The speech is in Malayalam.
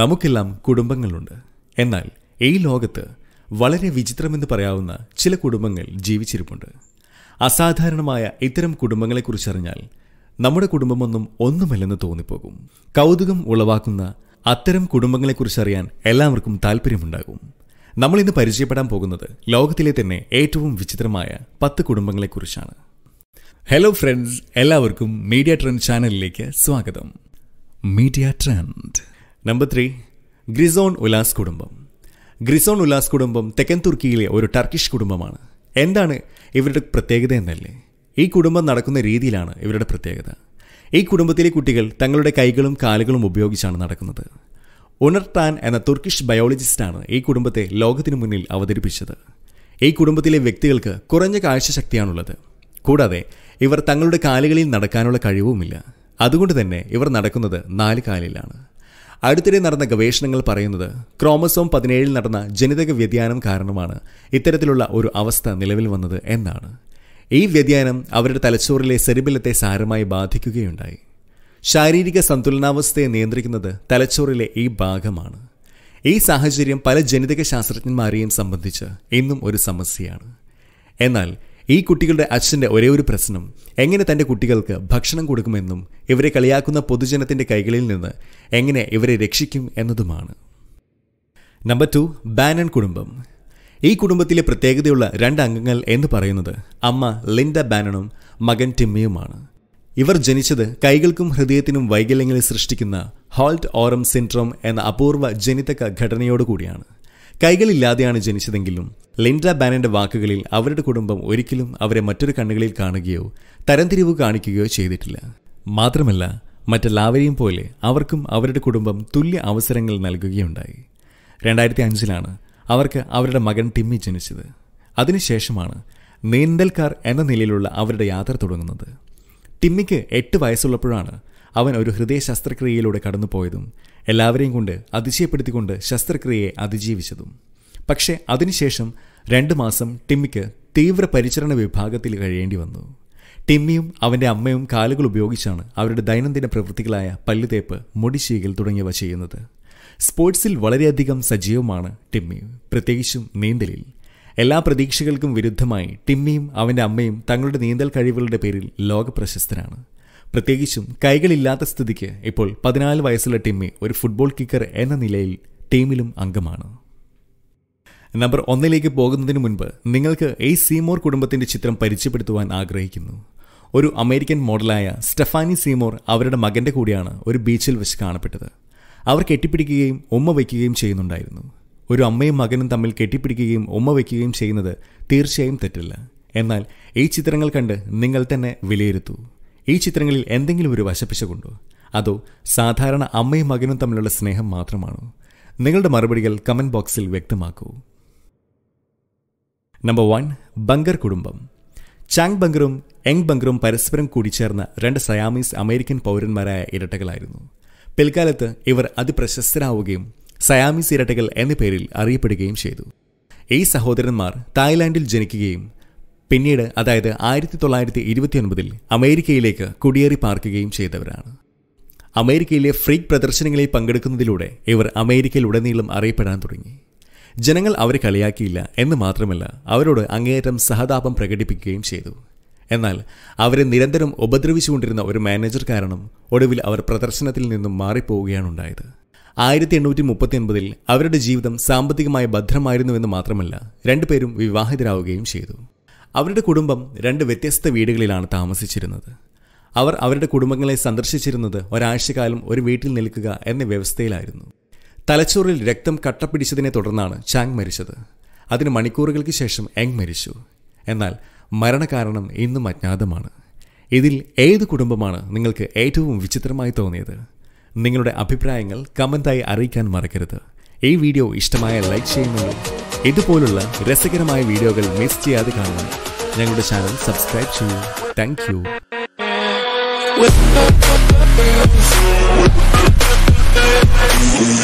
നമുക്കെല്ലാം കുടുംബങ്ങളുണ്ട് എന്നാൽ ഈ ലോകത്ത് വളരെ വിചിത്രമെന്ന് പറയാവുന്ന ചില കുടുംബങ്ങൾ ജീവിച്ചിരിപ്പുണ്ട് അസാധാരണമായ ഇത്തരം കുടുംബങ്ങളെക്കുറിച്ചറിഞ്ഞാൽ നമ്മുടെ കുടുംബമൊന്നും ഒന്നുമല്ലെന്ന് തോന്നിപ്പോകും കൗതുകം ഉളവാക്കുന്ന അത്തരം കുടുംബങ്ങളെക്കുറിച്ചറിയാൻ എല്ലാവർക്കും താല്പര്യമുണ്ടാകും നമ്മളിന്ന് പരിചയപ്പെടാൻ പോകുന്നത് ലോകത്തിലെ തന്നെ ഏറ്റവും വിചിത്രമായ പത്ത് കുടുംബങ്ങളെക്കുറിച്ചാണ് ഹലോ ഫ്രണ്ട്സ് എല്ലാവർക്കും മീഡിയ ട്രെൻഡ് ചാനലിലേക്ക് സ്വാഗതം മീഡിയ ട്രെൻഡ് നമ്പർ ത്രീ ഗ്രിസോൺ ഉലാസ് കുടുംബം ഗ്രിസോൺ ഉലാസ് കുടുംബം തെക്കൻ തുർക്കിയിലെ ഒരു ടർക്കിഷ് കുടുംബമാണ് എന്താണ് ഇവരുടെ പ്രത്യേകത എന്നല്ലേ ഈ കുടുംബം നടക്കുന്ന രീതിയിലാണ് ഇവരുടെ പ്രത്യേകത ഈ കുടുംബത്തിലെ കുട്ടികൾ തങ്ങളുടെ കൈകളും കാലുകളും ഉപയോഗിച്ചാണ് നടക്കുന്നത് ഉണർത്താൻ എന്ന തുർക്കിഷ് ബയോളജിസ്റ്റാണ് ഈ കുടുംബത്തെ ലോകത്തിനു മുന്നിൽ അവതരിപ്പിച്ചത് ഈ കുടുംബത്തിലെ വ്യക്തികൾക്ക് കുറഞ്ഞ കാഴ്ചശക്തിയാണുള്ളത് കൂടാതെ ഇവർ തങ്ങളുടെ കാലുകളിൽ നടക്കാനുള്ള കഴിവുമില്ല അതുകൊണ്ട് തന്നെ ഇവർ നടക്കുന്നത് നാല് കാലിലാണ് അടുത്തിടെ നടന്ന ഗവേഷണങ്ങൾ പറയുന്നത് ക്രോമസോം പതിനേഴിൽ നടന്ന ജനിതക വ്യതിയാനം കാരണമാണ് ഇത്തരത്തിലുള്ള ഒരു അവസ്ഥ നിലവിൽ വന്നത് എന്നാണ് ഈ വ്യതിയാനം അവരുടെ തലച്ചോറിലെ സെറിബിലത്തെ സാരമായി ബാധിക്കുകയുണ്ടായി ശാരീരിക സന്തുലനാവസ്ഥയെ നിയന്ത്രിക്കുന്നത് തലച്ചോറിലെ ഈ ഭാഗമാണ് ഈ സാഹചര്യം പല ജനിതക ശാസ്ത്രജ്ഞന്മാരെയും സംബന്ധിച്ച് ഇന്നും ഒരു സമസ്യയാണ് എന്നാൽ ഈ കുട്ടികളുടെ അച്ഛൻ്റെ ഒരേ ഒരു പ്രശ്നം എങ്ങനെ തൻ്റെ കുട്ടികൾക്ക് ഭക്ഷണം കൊടുക്കുമെന്നും ഇവരെ കളിയാക്കുന്ന പൊതുജനത്തിൻ്റെ കൈകളിൽ നിന്ന് എങ്ങനെ ഇവരെ രക്ഷിക്കും എന്നതുമാണ് നമ്പർ ടു ബാനൻ കുടുംബം ഈ കുടുംബത്തിലെ പ്രത്യേകതയുള്ള രണ്ട് അംഗങ്ങൾ എന്ന് പറയുന്നത് അമ്മ ലിൻഡ ബാനനും മകൻ ടിമ്മിയുമാണ് ഇവർ ജനിച്ചത് കൈകൾക്കും ഹൃദയത്തിനും വൈകല്യങ്ങളെ സൃഷ്ടിക്കുന്ന ഹോൾട്ട് ഓറം സിൻഡ്രോം എന്ന അപൂർവ ജനിതക ഘടനയോടുകൂടിയാണ് കൈകളില്ലാതെയാണ് ജനിച്ചതെങ്കിലും ലിൻഡ ബാനന്റെ വാക്കുകളിൽ അവരുടെ കുടുംബം ഒരിക്കലും അവരെ മറ്റൊരു കണ്ണുകളിൽ കാണുകയോ തരംതിരിവ് കാണിക്കുകയോ ചെയ്തിട്ടില്ല മാത്രമല്ല മറ്റെല്ലാവരെയും പോലെ അവർക്കും അവരുടെ കുടുംബം തുല്യ അവസരങ്ങൾ നൽകുകയുണ്ടായി രണ്ടായിരത്തി അഞ്ചിലാണ് അവർക്ക് അവരുടെ മകൻ ടിമ്മി ജനിച്ചത് അതിനുശേഷമാണ് നീന്തൽക്കാർ എന്ന നിലയിലുള്ള അവരുടെ യാത്ര തുടങ്ങുന്നത് ടിമ്മിക്ക് എട്ട് വയസ്സുള്ളപ്പോഴാണ് അവൻ ഒരു ഹൃദയ ശസ്ത്രക്രിയയിലൂടെ കടന്നുപോയതും എല്ലാവരെയും കൊണ്ട് അതിശയപ്പെടുത്തിക്കൊണ്ട് ശസ്ത്രക്രിയയെ അതിജീവിച്ചതും പക്ഷേ അതിനുശേഷം രണ്ട് മാസം ടിമ്മിക്ക് തീവ്ര പരിചരണ വിഭാഗത്തിൽ കഴിയേണ്ടി വന്നു ടിമ്മിയും അവൻ്റെ അമ്മയും കാലുകൾ ഉപയോഗിച്ചാണ് അവരുടെ ദൈനംദിന പ്രവൃത്തികളായ പല്ലുതേപ്പ് മുടിശീകൽ തുടങ്ങിയവ ചെയ്യുന്നത് സ്പോർട്സിൽ വളരെയധികം സജീവമാണ് ടിമ്മി പ്രത്യേകിച്ചും നീന്തലിൽ എല്ലാ പ്രതീക്ഷകൾക്കും വിരുദ്ധമായി ടിമ്മിയും അവൻ്റെ അമ്മയും തങ്ങളുടെ നീന്തൽ കഴിവുകളുടെ പേരിൽ ലോകപ്രശസ്തരാണ് പ്രത്യേകിച്ചും കൈകളില്ലാത്ത സ്ഥിതിക്ക് ഇപ്പോൾ പതിനാല് വയസ്സുള്ള ടിമ്മി ഒരു ഫുട്ബോൾ കിക്കർ എന്ന നിലയിൽ ടീമിലും അംഗമാണ് നമ്പർ ഒന്നിലേക്ക് പോകുന്നതിന് മുൻപ് നിങ്ങൾക്ക് ഈ സീമോർ കുടുംബത്തിൻ്റെ ചിത്രം പരിചയപ്പെടുത്തുവാൻ ആഗ്രഹിക്കുന്നു ഒരു അമേരിക്കൻ മോഡലായ സ്റ്റെഫാനി സീമോർ അവരുടെ മകൻ്റെ കൂടിയാണ് ഒരു ബീച്ചിൽ വെച്ച് കാണപ്പെട്ടത് അവർ കെട്ടിപ്പിടിക്കുകയും ഉമ്മ വയ്ക്കുകയും ചെയ്യുന്നുണ്ടായിരുന്നു ഒരു അമ്മയും മകനും തമ്മിൽ കെട്ടിപ്പിടിക്കുകയും ഉമ്മ വയ്ക്കുകയും ചെയ്യുന്നത് തീർച്ചയായും തെറ്റില്ല എന്നാൽ ഈ ചിത്രങ്ങൾ കണ്ട് നിങ്ങൾ തന്നെ വിലയിരുത്തൂ ഈ ചിത്രങ്ങളിൽ എന്തെങ്കിലും ഒരു വശപ്പിശകുണ്ടോ അതോ സാധാരണ അമ്മയും മകനും തമ്മിലുള്ള സ്നേഹം മാത്രമാണോ നിങ്ങളുടെ മറുപടികൾ കമൻറ്റ് ബോക്സിൽ വ്യക്തമാക്കൂ നമ്പർ വൺ ബങ്കർ കുടുംബം ചാങ് ബങ്കറും യങ് ബങ്കറും പരസ്പരം കൂടിച്ചേർന്ന രണ്ട് സയാമീസ് അമേരിക്കൻ പൗരന്മാരായ ഇരട്ടകളായിരുന്നു പിൽക്കാലത്ത് ഇവർ അതിപ്രശസ്തരാവുകയും സയാമീസ് ഇരട്ടകൾ എന്ന പേരിൽ അറിയപ്പെടുകയും ചെയ്തു ഈ സഹോദരന്മാർ തായ്ലാൻഡിൽ ജനിക്കുകയും പിന്നീട് അതായത് ആയിരത്തി തൊള്ളായിരത്തി ഇരുപത്തിയൊൻപതിൽ അമേരിക്കയിലേക്ക് കുടിയേറി പാർക്കുകയും ചെയ്തവരാണ് അമേരിക്കയിലെ ഫ്രീക്ക് പ്രദർശനങ്ങളിൽ പങ്കെടുക്കുന്നതിലൂടെ ഇവർ അമേരിക്കയിലുടനീളം അറിയപ്പെടാൻ തുടങ്ങി ജനങ്ങൾ അവരെ കളിയാക്കിയില്ല എന്ന് മാത്രമല്ല അവരോട് അങ്ങേയറ്റം സഹതാപം പ്രകടിപ്പിക്കുകയും ചെയ്തു എന്നാൽ അവരെ നിരന്തരം ഉപദ്രവിച്ചുകൊണ്ടിരുന്ന ഒരു മാനേജർ കാരണം ഒടുവിൽ അവർ പ്രദർശനത്തിൽ നിന്നും മാറിപ്പോവുകയാണ് ഉണ്ടായത് ആയിരത്തി എണ്ണൂറ്റി മുപ്പത്തിയൊൻപതിൽ അവരുടെ ജീവിതം സാമ്പത്തികമായി ഭദ്രമായിരുന്നുവെന്ന് മാത്രമല്ല രണ്ടുപേരും വിവാഹിതരാവുകയും ചെയ്തു അവരുടെ കുടുംബം രണ്ട് വ്യത്യസ്ത വീടുകളിലാണ് താമസിച്ചിരുന്നത് അവർ അവരുടെ കുടുംബങ്ങളെ സന്ദർശിച്ചിരുന്നത് ഒരാഴ്ചക്കാലം ഒരു വീട്ടിൽ നിൽക്കുക എന്ന വ്യവസ്ഥയിലായിരുന്നു തലച്ചോറിൽ രക്തം കട്ടപ്പിടിച്ചതിനെ തുടർന്നാണ് ചാങ് മരിച്ചത് അതിന് മണിക്കൂറുകൾക്ക് ശേഷം എങ് മരിച്ചു എന്നാൽ മരണകാരണം ഇന്നും അജ്ഞാതമാണ് ഇതിൽ ഏത് കുടുംബമാണ് നിങ്ങൾക്ക് ഏറ്റവും വിചിത്രമായി തോന്നിയത് നിങ്ങളുടെ അഭിപ്രായങ്ങൾ കമൻറ്റായി അറിയിക്കാൻ മറക്കരുത് ഈ വീഡിയോ ഇഷ്ടമായ ലൈക്ക് ചെയ്യുന്നുണ്ട് ഇതുപോലുള്ള രസകരമായ വീഡിയോകൾ മിസ് ചെയ്യാതെ കാണുവാൻ ഞങ്ങളുടെ ചാനൽ സബ്സ്ക്രൈബ് ചെയ്യൂ താങ്ക് യു